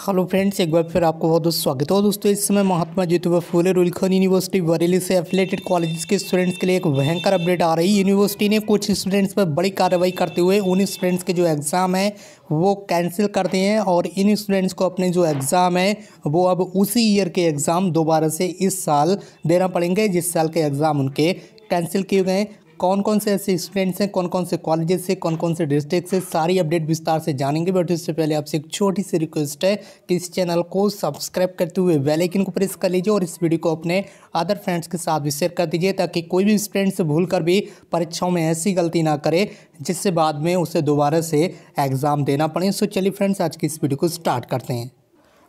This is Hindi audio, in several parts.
हेलो फ्रेंड्स एक बार फिर आपको बहुत बहुत स्वागत है दोस्तों इस समय महात्मा ज्योतिबा फूले रुलखन यूनिवर्सिटी बरेली से एफिलेटेड कॉलेज के स्टूडेंट्स के लिए एक भयंकर अपडेट आ रही है यूनिवर्सिटी ने कुछ स्टूडेंट्स पर बड़ी कार्रवाई करते हुए उन स्टूडेंट्स के जो एग्ज़ाम है वो कैंसिल कर दिए हैं और इन स्टूडेंट्स को अपने जो एग्ज़ाम है वो अब उसी ईयर के एग्ज़ाम दोबारा से इस साल देना पड़ेंगे जिस साल के एग्ज़ाम उनके कैंसिल किए गए कौन कौन से ऐसे स्टूडेंट्स हैं कौन कौन से कॉलेजेस से कौन कौन से डिस्ट्रिक्ट से सारी अपडेट विस्तार से जानेंगे बट उससे पहले आपसे एक छोटी सी रिक्वेस्ट है कि इस चैनल को सब्सक्राइब करते हुए वेलाइकिन को प्रेस कर लीजिए और इस वीडियो को अपने अदर फ्रेंड्स के साथ भी शेयर कर दीजिए ताकि कोई भी स्टूडेंट्स भूल कर भी परीक्षाओं में ऐसी गलती ना करे जिससे बाद में उसे दोबारा से एग्ज़ाम देना पड़े सो चलिए फ्रेंड्स आज की इस वीडियो को स्टार्ट करते हैं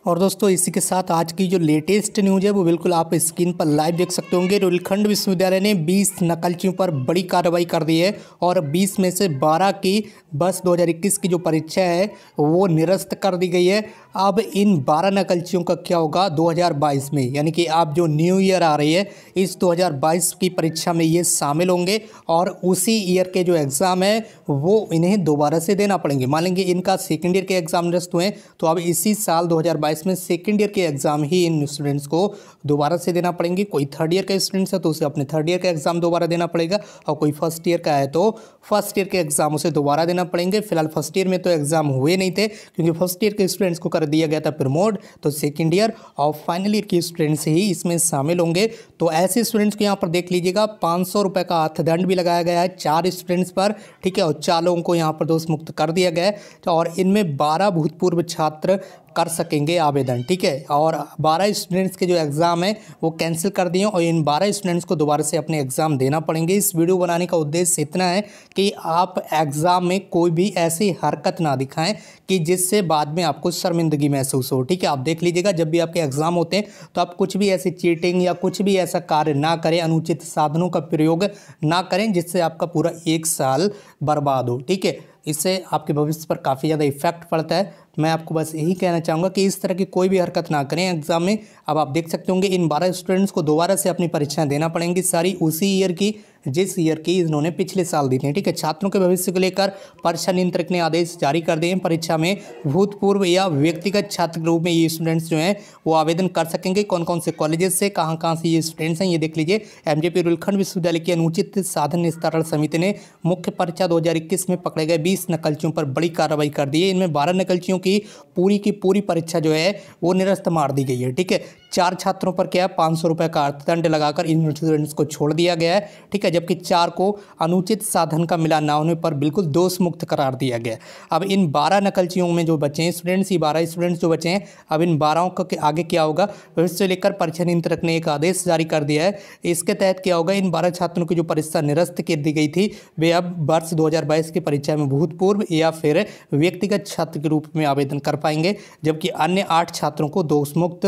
और दोस्तों इसी के साथ आज की जो लेटेस्ट न्यूज़ है वो बिल्कुल आप स्क्रीन पर लाइव देख सकते होंगे रुलखंड विश्वविद्यालय ने 20 नकलचियों पर बड़ी कार्रवाई कर दी है और 20 में से 12 की बस 2021 की जो परीक्षा है वो निरस्त कर दी गई है अब इन 12 नकलचियों का क्या होगा 2022 में यानी कि आप जो न्यू ईयर आ रही है इस 2022 की परीक्षा में ये शामिल होंगे और उसी ईयर के जो एग्ज़ाम है वो इन्हें दोबारा से देना पड़ेंगे मान लेंगे इनका सेकेंड ईयर के एग्ज़ाम निरस्त हुए तो अब इसी साल दो बाईस में सेकेंड ईयर के एग्ज़ाम ही इन स्टूडेंट्स को दोबारा से देना पड़ेंगे कोई थर्ड ईयर का स्टूडेंट्स है तो उसे अपने थर्ड ईयर का एग्ज़ाम दोबारा देना पड़ेगा और कोई फर्स्ट ईयर का है तो फर्स्ट ईयर के एग्ज़ाम उसे दोबारा देना पड़ेंगे फिलहाल फर्स्ट ईयर में तो एग्ज़ाम हुए नहीं थे क्योंकि फर्स्ट ईयर के स्टूडेंट्स को कर दिया गया था प्रमोट तो सेकेंड ईयर और फाइनल ईयर के स्टूडेंट्स ही इसमें शामिल होंगे तो ऐसे स्टूडेंट्स को यहाँ पर देख लीजिएगा पाँच सौ रुपये का अर्थदंड भी लगाया गया है चार स्टूडेंट्स पर ठीक है और चार लोगों को यहाँ पर दोष मुक्त कर दिया गया है तो और इनमें बारह भूतपूर्व छात्र कर सकेंगे आवेदन ठीक है और बारह स्टूडेंट्स के जो एग्ज़ाम है वो कैंसिल कर दिए और इन बारह स्टूडेंट्स को दोबारा से अपने एग्ज़ाम देना पड़ेंगे इस वीडियो बनाने का उद्देश्य इतना है कि आप एग्ज़ाम में कोई भी ऐसी हरकत ना दिखाएं कि जिससे बाद में आपको शर्मिंदगी महसूस हो ठीक है आप देख लीजिएगा जब भी आपके एग्ज़ाम होते हैं तो आप कुछ भी ऐसी चीटिंग या कुछ भी ऐसा कार्य ना करें अनुचित साधनों का प्रयोग ना करें जिससे आपका पूरा एक साल बर्बाद हो ठीक है इससे आपके भविष्य पर काफ़ी ज़्यादा इफेक्ट पड़ता है मैं आपको बस यही कहना चाहूँगा कि इस तरह की कोई भी हरकत ना करें एग्ज़ाम में अब आप देख सकते होंगे इन बारह स्टूडेंट्स को दोबारा से अपनी परीक्षाएँ देना पड़ेंगी सारी उसी ईयर की जिस ईयर की इन्होंने पिछले साल दी थी ठीक है छात्रों के भविष्य को लेकर परीक्षा नियंत्रक ने आदेश जारी कर दिए हैं परीक्षा में भूतपूर्व या व्यक्तिगत छात्र के रूप में ये स्टूडेंट्स जो हैं वो आवेदन कर सकेंगे कौन कौन से कॉलेजेस से कहाँ कहाँ से ये स्टूडेंट्स हैं ये देख लीजिए एम जे रुलखंड विश्वविद्यालय की अनुचित साधन निस्तारण समिति ने मुख्य परीक्षा दो में पकड़े गए बीस नकलचियों पर बड़ी कार्रवाई कर दी है इनमें बारह नकलचियों की पूरी की पूरी परीक्षा जो है वो निरस्त मार दी गई है ठीक है चार छात्रों पर क्या है पाँच सौ रुपये का अर्थदंड लगाकर इन स्टूडेंट्स को छोड़ दिया गया है ठीक है जबकि चार को अनुचित साधन का मिला ना होने पर बिल्कुल दोष मुक्त करार दिया गया अब इन बारह नकलचियों में जो बचे हैं स्टूडेंट्स ये बारह स्टूडेंट्स जो बचे हैं अब इन बारह का आगे क्या होगा भविष्य से लेकर परीक्षा नियंत्रक ने एक आदेश जारी कर दिया है इसके तहत क्या होगा इन बारह छात्रों की जो परीक्षा निरस्त कर दी गई थी वे अब वर्ष दो की परीक्षा में भूतपूर्व या फिर व्यक्तिगत छात्र के रूप में आवेदन कर पाएंगे जबकि अन्य आठ छात्रों को दोष मुक्त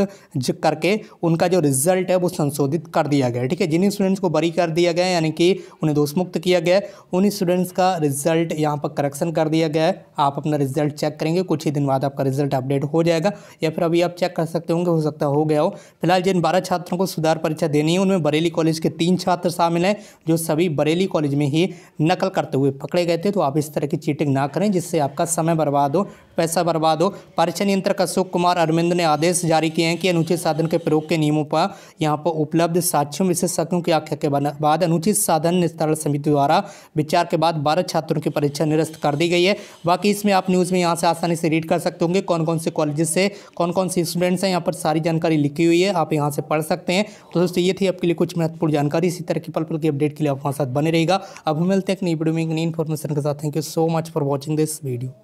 कर करके उनका जो रिजल्ट है वो संशोधित कर दिया गया ठीक है जिन स्टूडेंट्स को बरी कर दिया गया यानी कि उन्हें दोष मुक्त किया गया उन स्टूडेंट्स का रिजल्ट यहाँ पर करेक्शन कर दिया गया है आप अपना रिजल्ट चेक करेंगे कुछ ही दिन बाद आपका रिजल्ट अपडेट हो जाएगा या फिर अभी आप चेक कर सकते होंगे हो सकता हो गया हो फिलहाल जिन बारह छात्रों को सुधार परीक्षा देनी है उनमें बरेली कॉलेज के तीन छात्र शामिल हैं जो सभी बरेली कॉलेज में ही नकल करते हुए पकड़े गए थे तो आप इस तरह की चीटिंग ना करें जिससे आपका समय बर्बाद हो पैसा बर्बाद हो परिचय नियंत्रक अशोक कुमार अरविंद ने आदेश जारी किए हैं कि अनुचित साधन के प्रयोग के नियमों पर यहाँ पर उपलब्ध साक्ष्यों विशेषज्ञों की आख्या के बाद अनुचित साधन निस्तारण समिति द्वारा विचार के बाद बारह छात्रों की परीक्षा निरस्त कर दी गई है बाकी इसमें आप न्यूज़ में यहाँ से आसानी से रीड कर सकते होंगे कौन कौन से कॉलेजेस से कौन कौन से स्टूडेंट्स हैं यहाँ पर सारी जानकारी लिखी हुई है आप यहाँ से पढ़ सकते हैं तो दोस्तों ये थी आपके लिए कुछ महत्वपूर्ण जानकारी इसी तरह की पल पल की अपडेट के लिए आप हमारे साथ बने रहेगा अब हम मिलते हैं एक नई वीडियो में एक नई इन्फॉर्मेशन के साथ thank you so much for watching this video